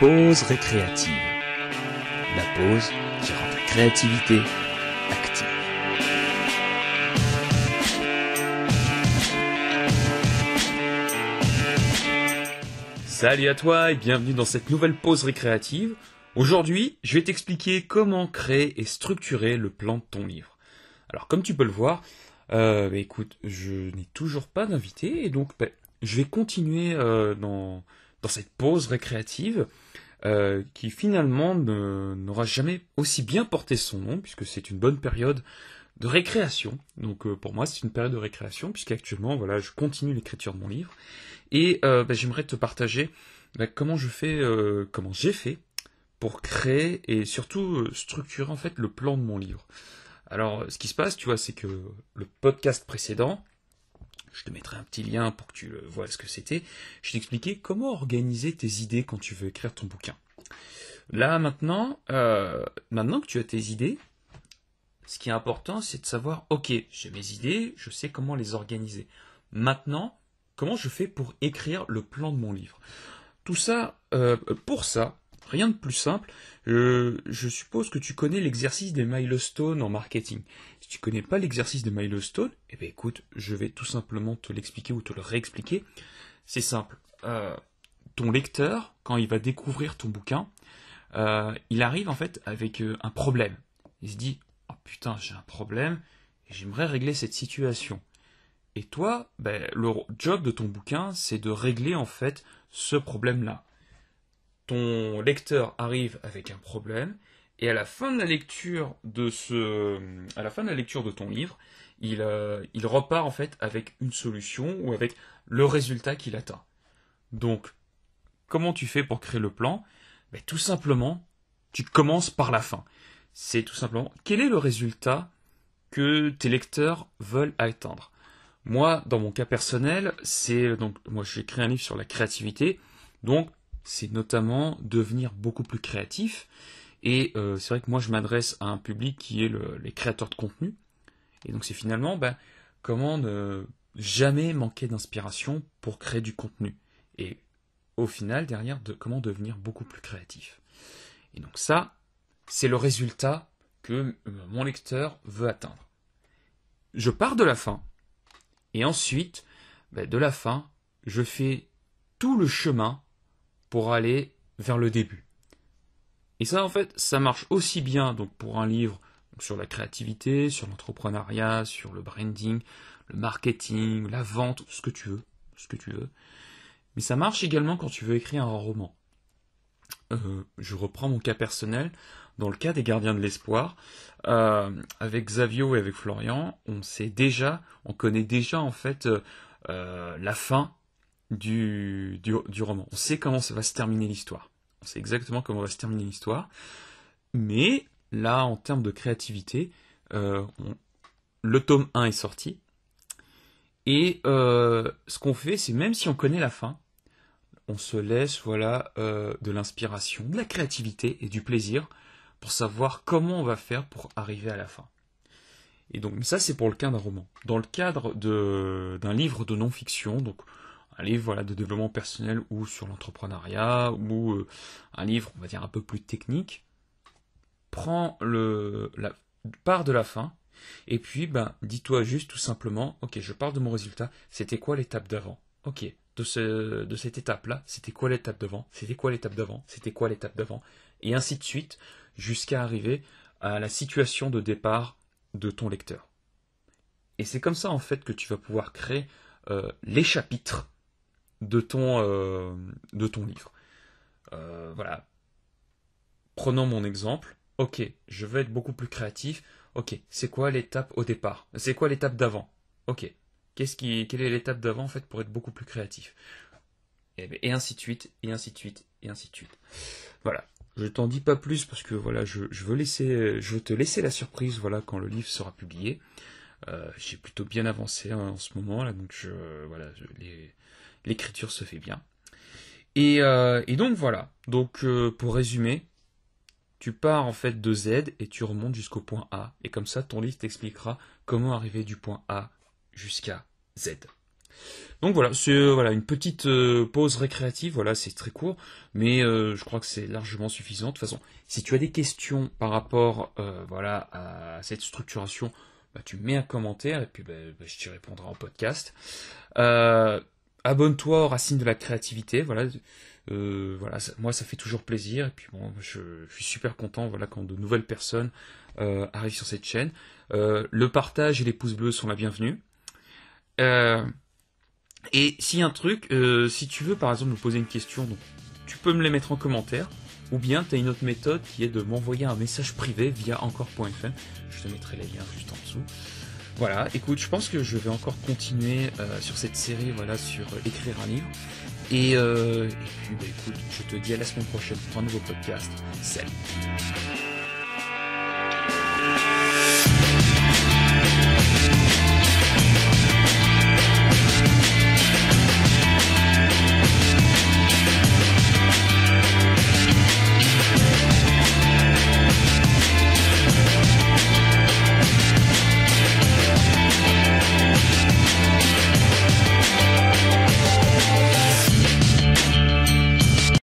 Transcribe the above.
pause récréative. La pause qui rend la créativité active. Salut à toi et bienvenue dans cette nouvelle pause récréative. Aujourd'hui, je vais t'expliquer comment créer et structurer le plan de ton livre. Alors comme tu peux le voir, euh, bah, écoute, je n'ai toujours pas d'invité et donc bah, je vais continuer euh, dans, dans cette pause récréative, euh, qui finalement n'aura jamais aussi bien porté son nom, puisque c'est une bonne période de récréation. Donc euh, pour moi, c'est une période de récréation, puisqu'actuellement, voilà, je continue l'écriture de mon livre. Et euh, bah, j'aimerais te partager bah, comment je fais, comment j'ai fait pour créer et surtout structurer en fait le plan de mon livre. Alors, ce qui se passe, tu vois, c'est que le podcast précédent, je te mettrai un petit lien pour que tu le vois ce que c'était, je t'expliquais comment organiser tes idées quand tu veux écrire ton bouquin. Là maintenant, euh, maintenant que tu as tes idées, ce qui est important, c'est de savoir, ok, j'ai mes idées, je sais comment les organiser. Maintenant, comment je fais pour écrire le plan de mon livre Tout ça, euh, pour ça, Rien de plus simple. je suppose que tu connais l'exercice des milestones en marketing. Si tu connais pas l'exercice des milestones, eh bien écoute, je vais tout simplement te l'expliquer ou te le réexpliquer. C'est simple. Euh, ton lecteur, quand il va découvrir ton bouquin, euh, il arrive en fait avec euh, un problème. Il se dit Oh putain, j'ai un problème et j'aimerais régler cette situation. Et toi, ben, le job de ton bouquin, c'est de régler en fait ce problème-là ton lecteur arrive avec un problème, et à la fin de la lecture de ce, à la fin de la lecture de ton livre, il, euh, il repart en fait avec une solution ou avec le résultat qu'il atteint. Donc, comment tu fais pour créer le plan ben, Tout simplement, tu commences par la fin. C'est tout simplement quel est le résultat que tes lecteurs veulent atteindre. Moi, dans mon cas personnel, c'est donc moi j'ai créé un livre sur la créativité. Donc c'est notamment devenir beaucoup plus créatif. Et euh, c'est vrai que moi, je m'adresse à un public qui est le, les créateurs de contenu. Et donc, c'est finalement bah, comment ne jamais manquer d'inspiration pour créer du contenu. Et au final, derrière, comment devenir beaucoup plus créatif. Et donc ça, c'est le résultat que euh, mon lecteur veut atteindre. Je pars de la fin. Et ensuite, bah, de la fin, je fais tout le chemin pour aller vers le début. Et ça, en fait, ça marche aussi bien donc, pour un livre sur la créativité, sur l'entrepreneuriat, sur le branding, le marketing, la vente, ce que tu veux, ce que tu veux. Mais ça marche également quand tu veux écrire un roman. Euh, je reprends mon cas personnel. Dans le cas des gardiens de l'espoir, euh, avec Xavier et avec Florian, on sait déjà, on connaît déjà en fait euh, la fin du, du, roman. On sait comment ça va se terminer l'histoire. On sait exactement comment va se terminer l'histoire. Mais là, en termes de créativité, euh, le tome 1 est sorti. Et euh, ce qu'on fait, c'est même si on connaît la fin, on se laisse voilà euh, de l'inspiration, de la créativité et du plaisir pour savoir comment on va faire pour arriver à la fin. Et donc ça c'est pour le cas d'un roman. Dans le cadre d'un livre de non-fiction, donc un livre voilà, de développement personnel ou sur l'entrepreneuriat, ou euh, un livre, on va dire, un peu plus technique, prends le, la part de la fin, et puis ben, dis-toi juste tout simplement, ok, je parle de mon résultat, c'était quoi l'étape d'avant Ok, de, ce, de cette étape-là, c'était quoi l'étape d'avant C'était quoi l'étape d'avant C'était quoi l'étape d'avant Et ainsi de suite, jusqu'à arriver à la situation de départ de ton lecteur. Et c'est comme ça en fait que tu vas pouvoir créer euh, les chapitres de ton, euh, de ton livre. Euh, voilà. Prenons mon exemple. Ok, je veux être beaucoup plus créatif. Ok, c'est quoi l'étape au départ C'est quoi l'étape d'avant Ok, qu'est-ce qui, quelle est l'étape d'avant en fait pour être beaucoup plus créatif et, ben, et, ainsi de suite, et ainsi de suite, et ainsi de suite. Voilà. Je t'en dis pas plus parce que voilà, je, veux laisser, je veux te laisser la surprise voilà quand le livre sera publié. Euh, j'ai plutôt bien avancé hein, en, ce moment là, donc voilà, l'écriture se fait bien. Et, euh, donc voilà. Donc euh, pour résumer, tu pars en fait de Z et tu remontes jusqu'au point A. Et comme ça, ton livre t'expliquera comment arriver du point A jusqu'à Z. Donc voilà, c'est voilà une petite pause récréative. Voilà, c'est très court, mais je crois que c'est largement suffisant. De toute façon, si tu as des questions par rapport voilà à cette structuration, bah, tu mets un commentaire et puis bah, bah, je t'y répondrai en podcast. Euh, abonne-toi aux racines de la créativité, voilà. Euh, moi ça fait toujours plaisir et puis bon, je, suis super content voilà quand de nouvelles personnes euh, arrivent sur cette chaîne. le partage et les pouces bleus sont la bienvenue. et si un truc, si tu veux par exemple me poser une question, tu peux me les mettre en commentaire. Ou bien tu as une autre méthode qui est de m'envoyer un message privé via encore.fm. Je te mettrai les liens juste en dessous. Voilà, écoute, je pense que je vais encore continuer euh, sur cette série, voilà, sur euh, écrire un livre. Et, euh, puis, bah, écoute, je te dis à la semaine prochaine pour un nouveau podcast. Salut